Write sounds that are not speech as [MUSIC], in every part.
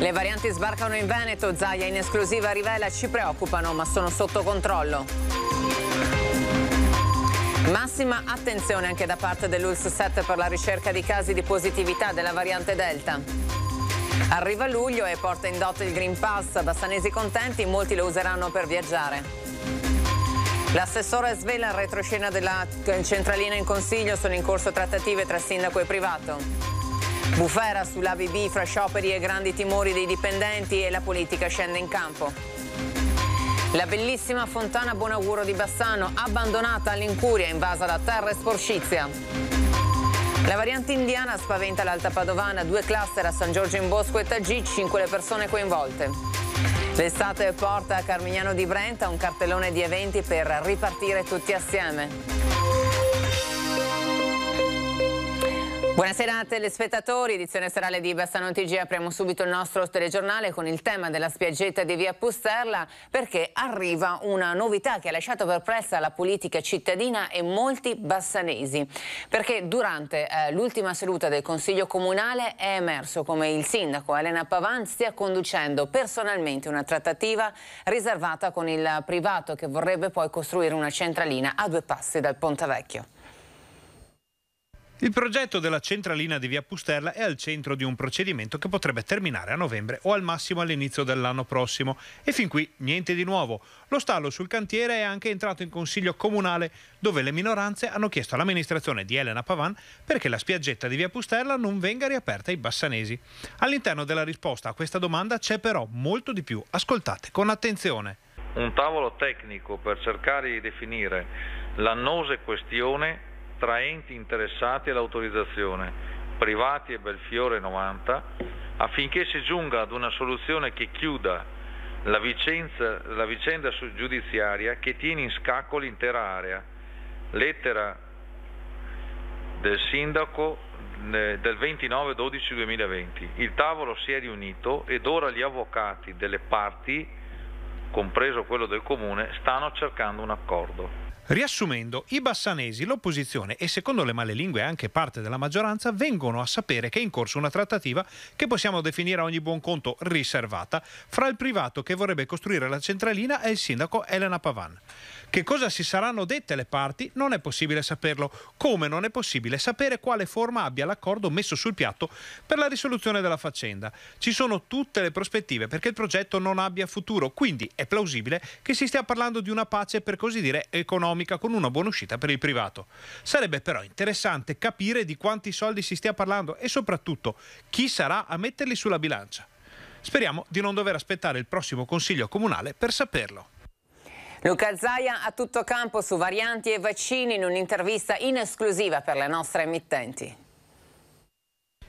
Le varianti sbarcano in Veneto, Zaia in esclusiva rivela ci preoccupano ma sono sotto controllo. Massima attenzione anche da parte dell'ULS 7 per la ricerca di casi di positività della variante Delta. Arriva luglio e porta in dote il Green Pass, bassanesi contenti, molti lo useranno per viaggiare. L'assessore svela il retroscena della centralina in consiglio, sono in corso trattative tra sindaco e privato. Bufera sull'ABB fra scioperi e grandi timori dei dipendenti e la politica scende in campo. La bellissima fontana Buonauguro di Bassano, abbandonata all'incuria, invasa da terra e sporcizia. La variante indiana spaventa l'Alta Padovana, due cluster a San Giorgio in Bosco e Tagì, cinque le persone coinvolte. L'estate porta a Carmignano di Brenta un cartellone di eventi per ripartire tutti assieme. Buonasera a telespettatori, edizione serale di Bassano TG. Apriamo subito il nostro telegiornale con il tema della spiaggetta di via Pusterla perché arriva una novità che ha lasciato perplessa la politica cittadina e molti bassanesi. Perché durante eh, l'ultima seduta del Consiglio Comunale è emerso come il sindaco Elena Pavan stia conducendo personalmente una trattativa riservata con il privato che vorrebbe poi costruire una centralina a due passi dal Ponte Vecchio. Il progetto della centralina di Via Pusterla è al centro di un procedimento che potrebbe terminare a novembre o al massimo all'inizio dell'anno prossimo. E fin qui niente di nuovo. Lo stallo sul cantiere è anche entrato in consiglio comunale, dove le minoranze hanno chiesto all'amministrazione di Elena Pavan perché la spiaggetta di Via Pusterla non venga riaperta ai bassanesi. All'interno della risposta a questa domanda c'è però molto di più. Ascoltate con attenzione. Un tavolo tecnico per cercare di definire l'annose questione tra enti interessati all'autorizzazione, privati e Belfiore 90, affinché si giunga ad una soluzione che chiuda la, vicenza, la vicenda giudiziaria che tiene in scacco l'intera area. Lettera del sindaco del 29-12-2020. Il tavolo si è riunito ed ora gli avvocati delle parti, compreso quello del comune, stanno cercando un accordo. Riassumendo, i bassanesi, l'opposizione e secondo le malelingue anche parte della maggioranza vengono a sapere che è in corso una trattativa che possiamo definire a ogni buon conto riservata fra il privato che vorrebbe costruire la centralina e il sindaco Elena Pavan. Che cosa si saranno dette le parti non è possibile saperlo, come non è possibile sapere quale forma abbia l'accordo messo sul piatto per la risoluzione della faccenda. Ci sono tutte le prospettive perché il progetto non abbia futuro, quindi è plausibile che si stia parlando di una pace per così dire economica economica con una buona uscita per il privato. Sarebbe però interessante capire di quanti soldi si stia parlando e soprattutto chi sarà a metterli sulla bilancia. Speriamo di non dover aspettare il prossimo Consiglio Comunale per saperlo. Luca Zaia a tutto campo su varianti e vaccini in un'intervista in esclusiva per le nostre emittenti.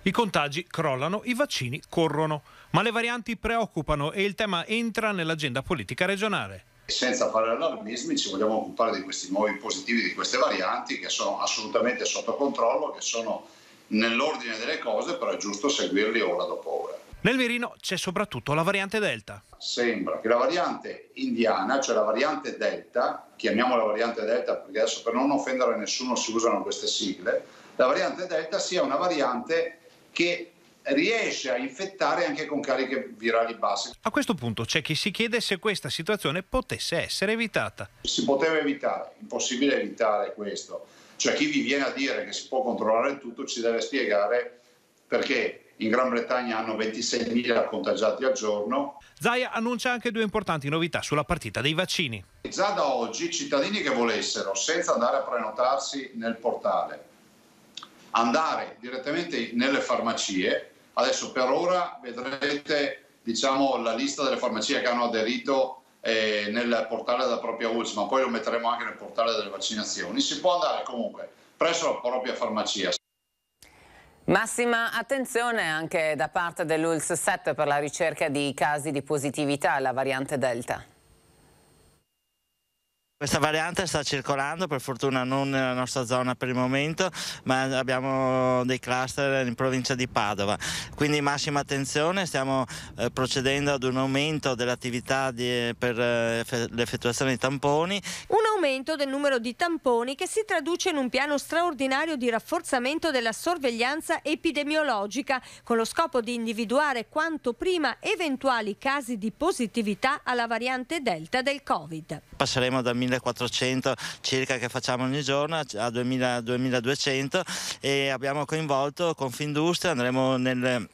I contagi crollano, i vaccini corrono, ma le varianti preoccupano e il tema entra nell'agenda politica regionale senza fare allarmismi ci vogliamo occupare di questi nuovi positivi, di queste varianti che sono assolutamente sotto controllo, che sono nell'ordine delle cose, però è giusto seguirli ora dopo ora. Nel mirino c'è soprattutto la variante Delta. Sembra che la variante indiana, cioè la variante Delta, chiamiamola variante Delta perché adesso per non offendere nessuno si usano queste sigle, la variante Delta sia una variante che riesce a infettare anche con cariche virali basse. A questo punto c'è chi si chiede se questa situazione potesse essere evitata. Si poteva evitare, impossibile evitare questo. Cioè chi vi viene a dire che si può controllare tutto ci deve spiegare perché in Gran Bretagna hanno 26.000 contagiati al giorno. Zaia annuncia anche due importanti novità sulla partita dei vaccini. Già da oggi cittadini che volessero, senza andare a prenotarsi nel portale, andare direttamente nelle farmacie Adesso per ora vedrete diciamo, la lista delle farmacie che hanno aderito eh, nel portale della propria ULS, ma poi lo metteremo anche nel portale delle vaccinazioni. Si può andare comunque presso la propria farmacia. Massima attenzione anche da parte dell'ULS 7 per la ricerca di casi di positività alla variante Delta. Questa variante sta circolando, per fortuna non nella nostra zona per il momento, ma abbiamo dei cluster in provincia di Padova. Quindi massima attenzione, stiamo eh, procedendo ad un aumento dell'attività per eh, l'effettuazione dei tamponi aumento del numero di tamponi che si traduce in un piano straordinario di rafforzamento della sorveglianza epidemiologica con lo scopo di individuare quanto prima eventuali casi di positività alla variante Delta del Covid. Passeremo da 1400 circa che facciamo ogni giorno a 2000, 2200 e abbiamo coinvolto Confindustria, andremo nel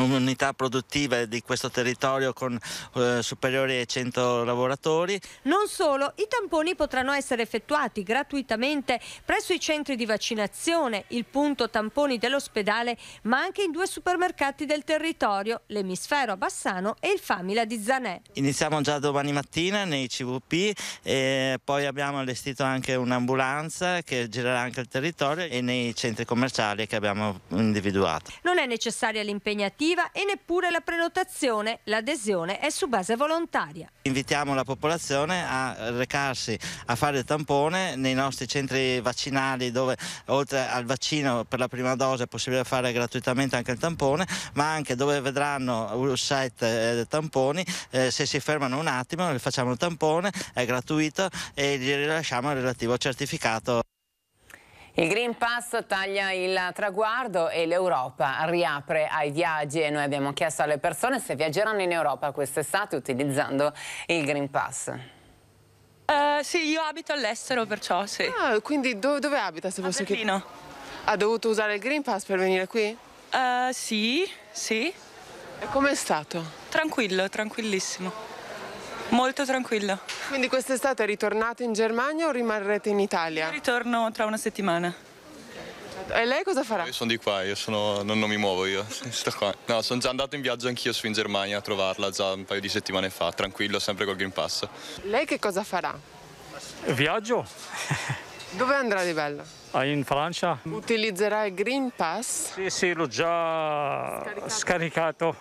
un'unità produttiva di questo territorio con eh, superiori ai 100 lavoratori. Non solo, i tamponi potranno essere effettuati gratuitamente presso i centri di vaccinazione, il punto tamponi dell'ospedale, ma anche in due supermercati del territorio, l'Emisfero a Bassano e il Famila di Zanè. Iniziamo già domani mattina nei CVP e poi abbiamo allestito anche un'ambulanza che girerà anche il territorio e nei centri commerciali che abbiamo individuato. Non è necessaria l'impegnativa normativa e neppure la prenotazione, l'adesione è su base volontaria. Invitiamo la popolazione a recarsi a fare il tampone nei nostri centri vaccinali dove oltre al vaccino per la prima dose è possibile fare gratuitamente anche il tampone, ma anche dove vedranno un set di eh, tamponi, eh, se si fermano un attimo facciamo il tampone, è gratuito e gli rilasciamo il relativo certificato. Il Green Pass taglia il traguardo e l'Europa riapre ai viaggi e noi abbiamo chiesto alle persone se viaggeranno in Europa quest'estate utilizzando il Green Pass. Uh, sì, io abito all'estero perciò, sì. Ah, quindi do dove abita se posso chiedere? Ha dovuto usare il Green Pass per venire qui? Uh, sì, sì. E com'è stato? Tranquillo, tranquillissimo. Molto tranquillo. Quindi quest'estate ritornate in Germania o rimarrete in Italia? Io ritorno tra una settimana. E lei cosa farà? Io sono di qua, io sono, non, non, mi muovo io, sto qua. No, sono già andato in viaggio anch'io su in Germania a trovarla già un paio di settimane fa, tranquillo, sempre col Green Pass. Lei che cosa farà? Viaggio. [LAUGHS] Dove andrà di bello? Ah, in Francia. Utilizzerà il Green Pass? Sì, sì, l'ho già scaricato. scaricato.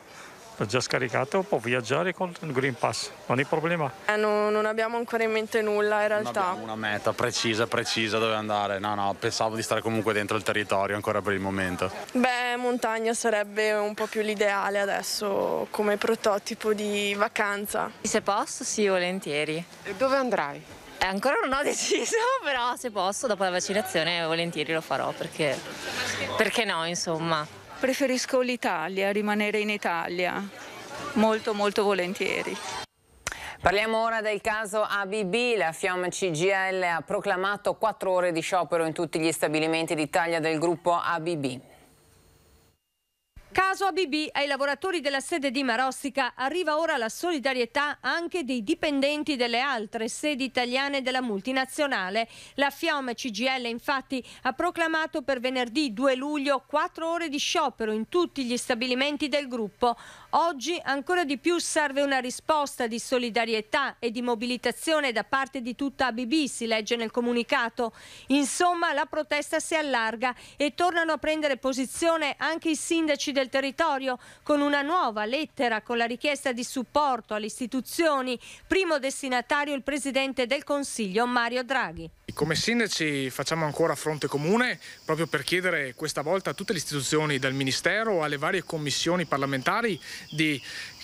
Ho già scaricato, può viaggiare con il Green Pass, non è problema. Eh, no, non abbiamo ancora in mente nulla in realtà. Non abbiamo una meta precisa, precisa dove andare. No, no, pensavo di stare comunque dentro il territorio ancora per il momento. Beh, montagna sarebbe un po' più l'ideale adesso come prototipo di vacanza. Se posso, sì, volentieri. E dove andrai? Eh, ancora non ho [LAUGHS] deciso, però se posso, dopo la vaccinazione volentieri lo farò perché, perché no, insomma. Preferisco l'Italia, rimanere in Italia, molto molto volentieri. Parliamo ora del caso ABB. La Fiom CGL ha proclamato quattro ore di sciopero in tutti gli stabilimenti d'Italia del gruppo ABB. Caso ABB ai lavoratori della sede di Marossica arriva ora la solidarietà anche dei dipendenti delle altre sedi italiane della multinazionale. La Fiom CGL infatti ha proclamato per venerdì 2 luglio 4 ore di sciopero in tutti gli stabilimenti del gruppo. Oggi ancora di più serve una risposta di solidarietà e di mobilitazione da parte di tutta ABB, si legge nel comunicato. Insomma, la protesta si allarga e tornano a prendere posizione anche i sindaci del territorio con una nuova lettera con la richiesta di supporto alle istituzioni. Primo destinatario il presidente del Consiglio Mario Draghi. Come sindaci facciamo ancora fronte comune proprio per chiedere questa volta a tutte le istituzioni, dal Ministero alle varie commissioni parlamentari, di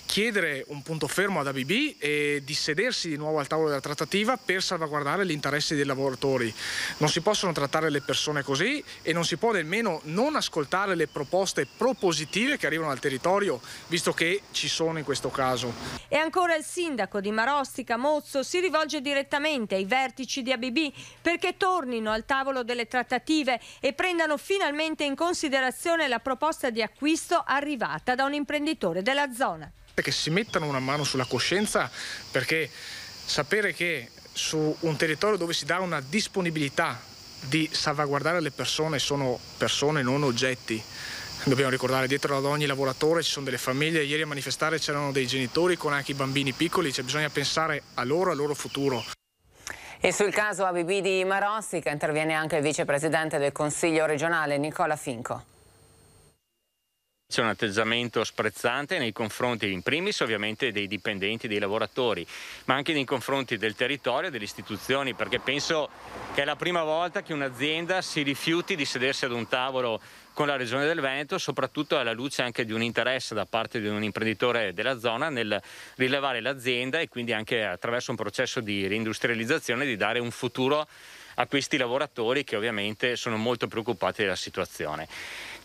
chiedere un punto fermo ad ABB e di sedersi di nuovo al tavolo della trattativa per salvaguardare gli interessi dei lavoratori. Non si possono trattare le persone così e non si può nemmeno non ascoltare le proposte propositive che arrivano al territorio, visto che ci sono in questo caso. E ancora il sindaco di Marostica, Mozzo, si rivolge direttamente ai vertici di ABB perché tornino al tavolo delle trattative e prendano finalmente in considerazione la proposta di acquisto arrivata da un imprenditore della zona scelte che si mettano una mano sulla coscienza perché sapere che su un territorio dove si dà una disponibilità di salvaguardare le persone sono persone, non oggetti. Dobbiamo ricordare dietro ad ogni lavoratore ci sono delle famiglie, ieri a manifestare c'erano dei genitori con anche i bambini piccoli, cioè bisogna pensare a loro, al loro futuro. E sul caso ABB di Marossi che interviene anche il vicepresidente del Consiglio regionale Nicola Finco. C'è un atteggiamento sprezzante nei confronti, in primis ovviamente, dei dipendenti, dei lavoratori, ma anche nei confronti del territorio, e delle istituzioni, perché penso che è la prima volta che un'azienda si rifiuti di sedersi ad un tavolo con la Regione del Veneto, soprattutto alla luce anche di un interesse da parte di un imprenditore della zona nel rilevare l'azienda e quindi anche attraverso un processo di reindustrializzazione di dare un futuro a questi lavoratori che ovviamente sono molto preoccupati della situazione.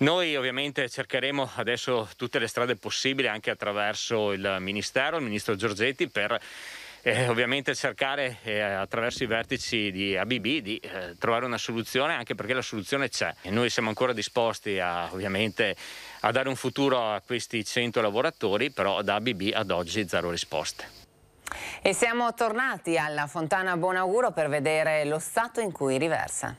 Noi ovviamente cercheremo adesso tutte le strade possibili anche attraverso il Ministero, il Ministro Giorgetti per eh, ovviamente cercare eh, attraverso i vertici di ABB di eh, trovare una soluzione anche perché la soluzione c'è e noi siamo ancora disposti a, ovviamente a dare un futuro a questi 100 lavoratori però da ABB ad oggi zero risposte. E siamo tornati alla Fontana Buonauguro per vedere lo stato in cui riversa.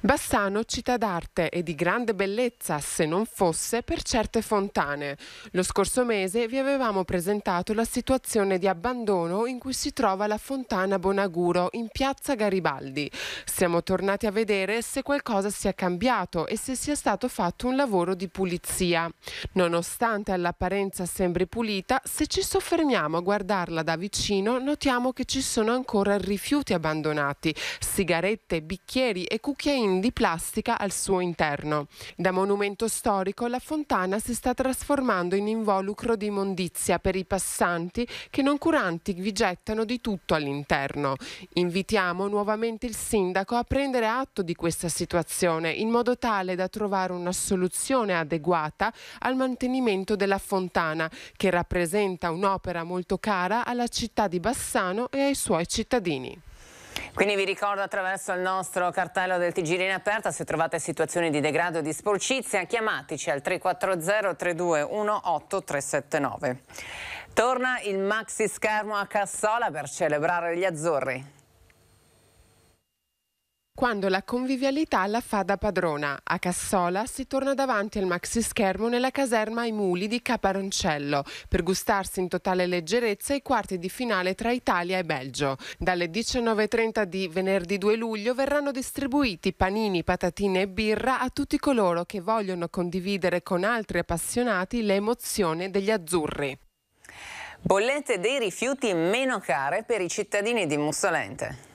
Bassano, città d'arte e di grande bellezza se non fosse per certe fontane. Lo scorso mese vi avevamo presentato la situazione di abbandono in cui si trova la fontana Bonaguro in piazza Garibaldi. Siamo tornati a vedere se qualcosa sia cambiato e se sia stato fatto un lavoro di pulizia. Nonostante all'apparenza sembri pulita, se ci soffermiamo a guardarla da vicino notiamo che ci sono ancora rifiuti abbandonati, sigarette, bicchieri e cucchiaini pezzettini di plastica al suo interno. Da monumento storico la fontana si sta trasformando in involucro di immondizia per i passanti che non curanti vi gettano di tutto all'interno. Invitiamo nuovamente il sindaco a prendere atto di questa situazione in modo tale da trovare una soluzione adeguata al mantenimento della fontana che rappresenta un'opera molto cara alla città di Bassano e ai suoi cittadini. Quindi vi ricordo attraverso il nostro cartello del TG in aperta se trovate situazioni di degrado o di sporcizia chiamateci al 340 3218 379. Torna il maxi schermo a Cassola per celebrare gli azzurri quando la convivialità la fa da padrona. A Cassola si torna davanti al maxi schermo nella caserma ai muli di Caparoncello per gustarsi in totale leggerezza i quarti di finale tra Italia e Belgio. Dalle 19.30 di venerdì 2 luglio verranno distribuiti panini, patatine e birra a tutti coloro che vogliono condividere con altri appassionati l'emozione degli azzurri. Bollette dei rifiuti meno care per i cittadini di Mussolente.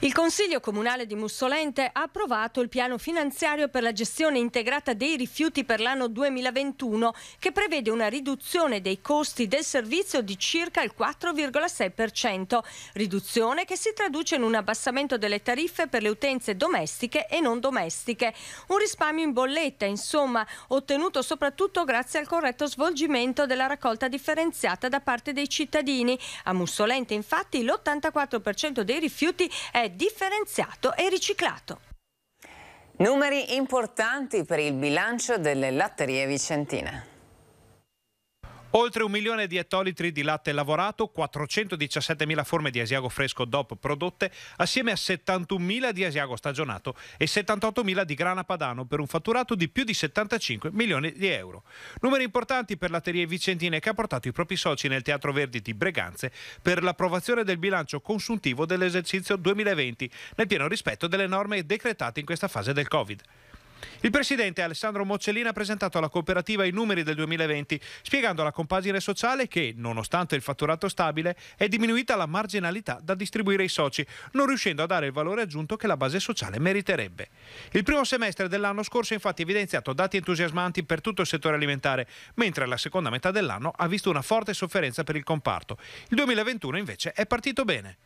Il Consiglio Comunale di Mussolente ha approvato il piano finanziario per la gestione integrata dei rifiuti per l'anno 2021 che prevede una riduzione dei costi del servizio di circa il 4,6%, riduzione che si traduce in un abbassamento delle tariffe per le utenze domestiche e non domestiche, un risparmio in bolletta, insomma, ottenuto soprattutto grazie al corretto svolgimento della raccolta differenziata da parte dei cittadini. A Mussolente infatti l'84% dei rifiuti è differenziato e riciclato. Numeri importanti per il bilancio delle latterie vicentine. Oltre un milione di ettolitri di latte lavorato, 417.000 forme di asiago fresco DOP prodotte, assieme a 71.000 di asiago stagionato e 78.000 di grana padano per un fatturato di più di 75 milioni di euro. Numeri importanti per l'Atelier Vicentine che ha portato i propri soci nel Teatro Verdi di Breganze per l'approvazione del bilancio consuntivo dell'esercizio 2020, nel pieno rispetto delle norme decretate in questa fase del Covid. Il presidente Alessandro Moccellini ha presentato alla cooperativa i numeri del 2020, spiegando alla compagine sociale che, nonostante il fatturato stabile, è diminuita la marginalità da distribuire ai soci, non riuscendo a dare il valore aggiunto che la base sociale meriterebbe. Il primo semestre dell'anno scorso ha infatti evidenziato dati entusiasmanti per tutto il settore alimentare, mentre la seconda metà dell'anno ha visto una forte sofferenza per il comparto. Il 2021 invece è partito bene.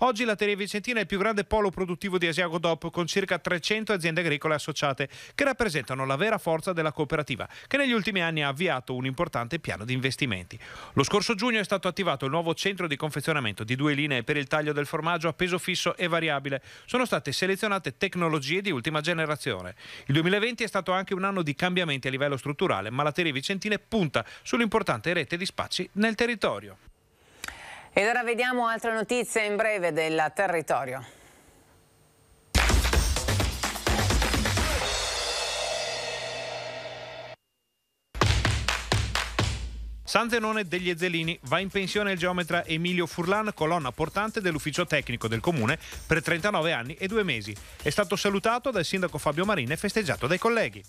Oggi la Teria Vicentina è il più grande polo produttivo di Asiago DOP con circa 300 aziende agricole associate che rappresentano la vera forza della cooperativa che negli ultimi anni ha avviato un importante piano di investimenti. Lo scorso giugno è stato attivato il nuovo centro di confezionamento di due linee per il taglio del formaggio a peso fisso e variabile. Sono state selezionate tecnologie di ultima generazione. Il 2020 è stato anche un anno di cambiamenti a livello strutturale, ma la Teria Vicentina punta sull'importante rete di spazi nel territorio. Ed ora vediamo altre notizie in breve del territorio. San Zenone degli Ezzelini va in pensione il geometra Emilio Furlan, colonna portante dell'ufficio tecnico del comune, per 39 anni e due mesi. È stato salutato dal sindaco Fabio Marina e festeggiato dai colleghi.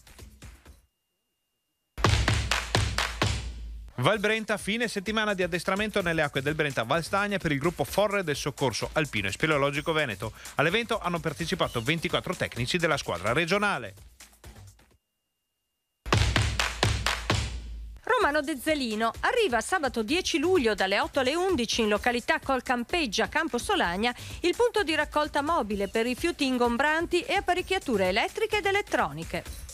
Val Brenta, fine settimana di addestramento nelle acque del Brenta Valstagna per il gruppo Forre del Soccorso Alpino e Speleologico Veneto. All'evento hanno partecipato 24 tecnici della squadra regionale. Romano De Zelino arriva sabato 10 luglio dalle 8 alle 11 in località Col Campeggia Campo Solagna, il punto di raccolta mobile per rifiuti ingombranti e apparecchiature elettriche ed elettroniche.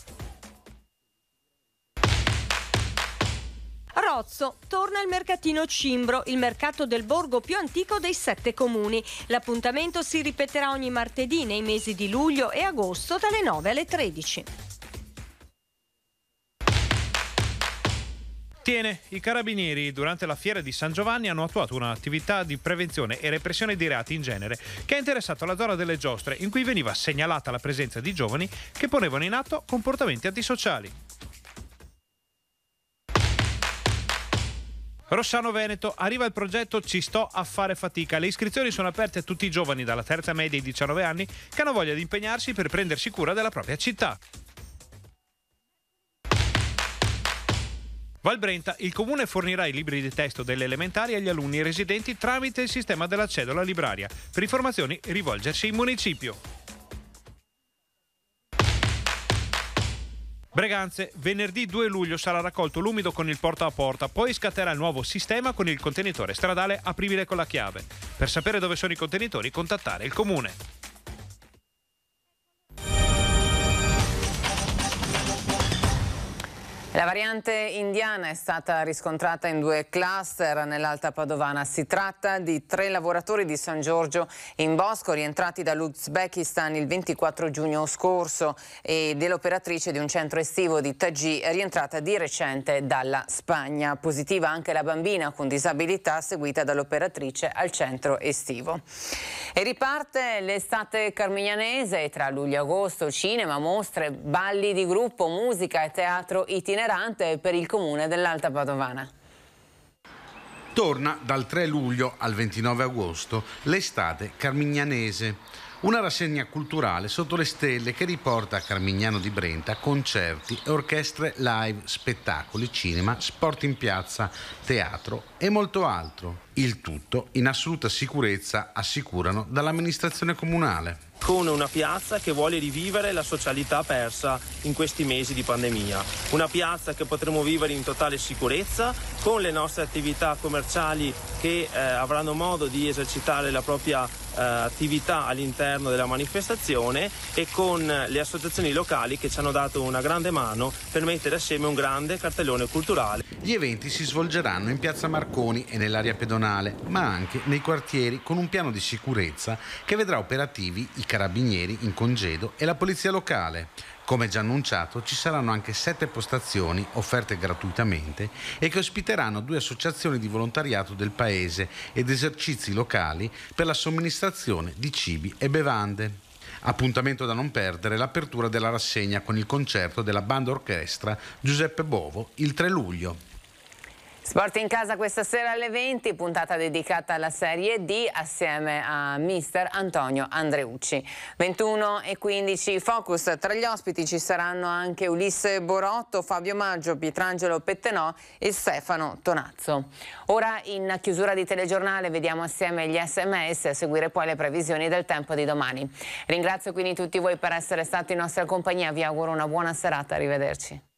Pozzo torna il mercatino Cimbro, il mercato del borgo più antico dei sette comuni. L'appuntamento si ripeterà ogni martedì nei mesi di luglio e agosto dalle 9 alle 13. Tiene, i carabinieri durante la fiera di San Giovanni hanno attuato un'attività di prevenzione e repressione dei reati in genere che ha interessato la zona delle giostre in cui veniva segnalata la presenza di giovani che ponevano in atto comportamenti antisociali. Rossano Veneto, arriva il progetto Ci sto a fare fatica. Le iscrizioni sono aperte a tutti i giovani dalla terza media ai 19 anni che hanno voglia di impegnarsi per prendersi cura della propria città. Valbrenta, il comune fornirà i libri di testo delle elementari agli alunni residenti tramite il sistema della cedola libraria. Per informazioni rivolgersi in municipio. Breganze, venerdì 2 luglio sarà raccolto l'umido con il porta a porta, poi scatterà il nuovo sistema con il contenitore stradale apribile con la chiave. Per sapere dove sono i contenitori contattare il comune. variante indiana è stata riscontrata in due cluster nell'Alta Padovana. Si tratta di tre lavoratori di San Giorgio in Bosco rientrati dall'Uzbekistan il 24 giugno scorso e dell'operatrice di un centro estivo di Tagì rientrata di recente dalla Spagna. Positiva anche la bambina con disabilità seguita dall'operatrice al centro estivo. E riparte l'estate carmignanese tra luglio e agosto, cinema, mostre, balli di gruppo, musica e teatro itinerante importante per il comune dell'Alta Padovana. Torna dal 3 luglio al 29 agosto l'estate carmignanese. Una rassegna culturale sotto le stelle che riporta a Carmignano di Brenta concerti orchestre live, spettacoli, cinema, sport in piazza, teatro e molto altro. Il tutto in assoluta sicurezza, assicurano dall'amministrazione comunale. Con una piazza che vuole rivivere la socialità persa in questi mesi di pandemia. Una piazza che potremo vivere in totale sicurezza, con le nostre attività commerciali che eh, avranno modo di esercitare la propria eh, attività all'interno della manifestazione e con le associazioni locali che ci hanno dato una grande mano per mettere assieme un grande cartellone culturale. Gli eventi si svolgeranno in piazza Marconi e nell'area pedonale nazionale, ma anche nei quartieri con un piano di sicurezza che vedrà operativi i carabinieri in congedo e la polizia locale. Come già annunciato, ci saranno anche sette postazioni offerte gratuitamente e che ospiteranno due associazioni di volontariato del paese ed esercizi locali per la somministrazione di cibi e bevande. Appuntamento da non perdere l'apertura della rassegna con il concerto della banda orchestra Giuseppe Bovo il 3 luglio. Sport in casa questa sera alle 20, puntata dedicata alla Serie D assieme a mister Antonio Andreucci. 21 e 15 focus, tra gli ospiti ci saranno anche Ulisse Borotto, Fabio Maggio, Pietrangelo Pettenò e Stefano Tonazzo. Ora in chiusura di telegiornale vediamo assieme gli sms a seguire poi le previsioni del tempo di domani. Ringrazio quindi tutti voi per essere stati in nostra compagnia, vi auguro una buona serata, arrivederci.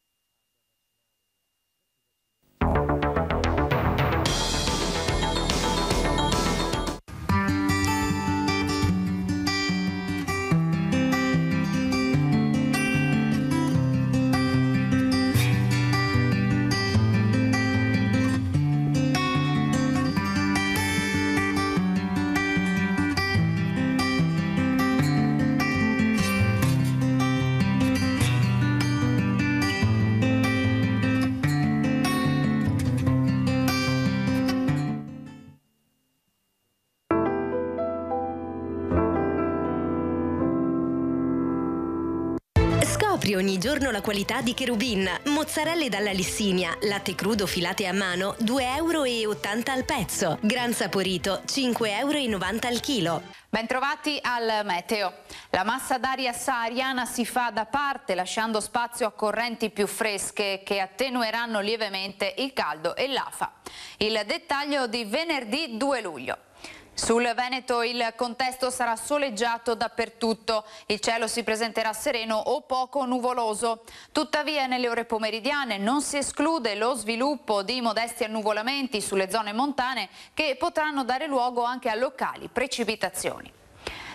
ogni giorno la qualità di Cherubin. Mozzarelle dalla Lissinia, latte crudo filate a mano, 2,80 euro al pezzo. Gran saporito, 5,90 euro al chilo. Bentrovati al meteo. La massa d'aria sahariana si fa da parte lasciando spazio a correnti più fresche che attenueranno lievemente il caldo e l'afa. Il dettaglio di venerdì 2 luglio. Sul Veneto il contesto sarà soleggiato dappertutto, il cielo si presenterà sereno o poco nuvoloso. Tuttavia nelle ore pomeridiane non si esclude lo sviluppo di modesti annuvolamenti sulle zone montane che potranno dare luogo anche a locali precipitazioni.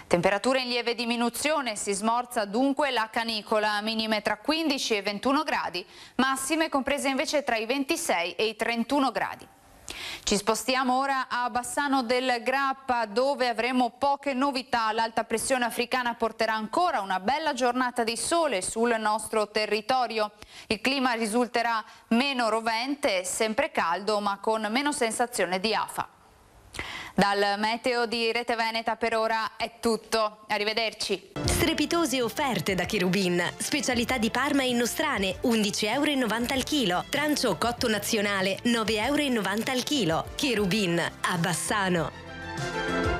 Temperature in lieve diminuzione, si smorza dunque la canicola, minime tra 15 e 21 gradi, massime comprese invece tra i 26 e i 31 gradi. Ci spostiamo ora a Bassano del Grappa dove avremo poche novità. L'alta pressione africana porterà ancora una bella giornata di sole sul nostro territorio. Il clima risulterà meno rovente, sempre caldo ma con meno sensazione di afa. Dal meteo di Rete Veneta per ora è tutto. Arrivederci. Strepitose offerte da Cherubin. Specialità di Parma in nostrane, 11,90 euro al chilo. Trancio cotto nazionale, 9,90 euro al chilo. Cherubin, a Bassano.